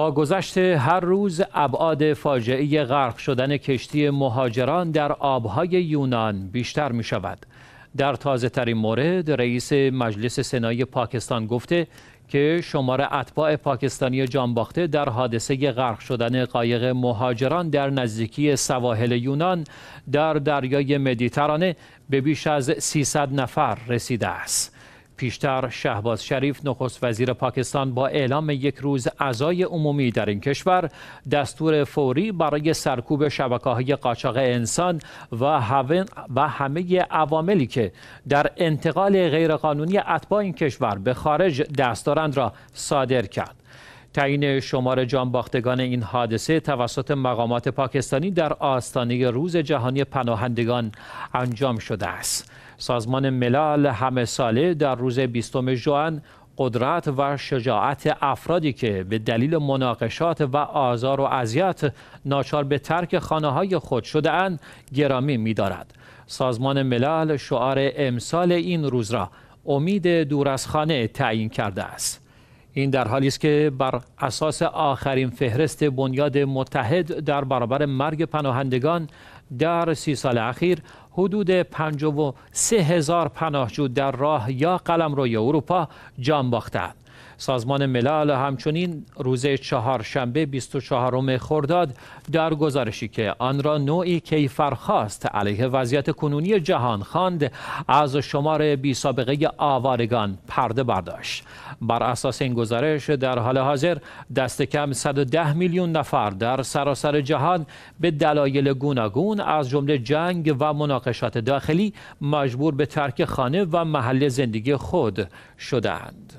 با گذشت هر روز ابعاد فاجعه غرق شدن کشتی مهاجران در آبهای یونان بیشتر می شود. در تازه مورد رئیس مجلس سنای پاکستان گفته که شمار اتباع پاکستانی جانباخته در حادثه غرق شدن قایق مهاجران در نزدیکی سواحل یونان در دریای مدیترانه به بیش از 300 نفر رسیده است. پیشتر شهباز شریف نخست وزیر پاکستان با اعلام یک روز عزای عمومی در این کشور دستور فوری برای سرکوب شبکه های قاچاق انسان و, و همه عواملی که در انتقال غیرقانونی اتباع این کشور به خارج دست دارند را صادر کرد تعیین شمار باختگان این حادثه توسط مقامات پاکستانی در آستانه روز جهانی پناهندگان انجام شده است. سازمان ملل همه ساله در روز 20 ژوئن قدرت و شجاعت افرادی که به دلیل مناقشات و آزار و اذیت ناچار به ترک خانه های خود شده اند گرامی می‌دارد. سازمان ملل شعار امسال این روز را امید دور از خانه تعیین کرده است. این در حالی است که بر اساس آخرین فهرست بنیاد متحد در برابر مرگ پناهندگان در سی سال اخیر حدود سه هزار پناهجو در راه یا قلم روی اروپا جان باختند. سازمان ملل همچنین روز چهارشنبه 24 خرداد در گزارشی که آن را نوعی کیفرخواست علیه وضعیت کنونی جهان خواند از شمار بی سابقه آوارگان پرده برداشت بر اساس این گزارش در حال حاضر دست کم 110 میلیون نفر در سراسر جهان به دلایل گوناگون از جمله جنگ و مناقشات داخلی مجبور به ترک خانه و محل زندگی خود شدند.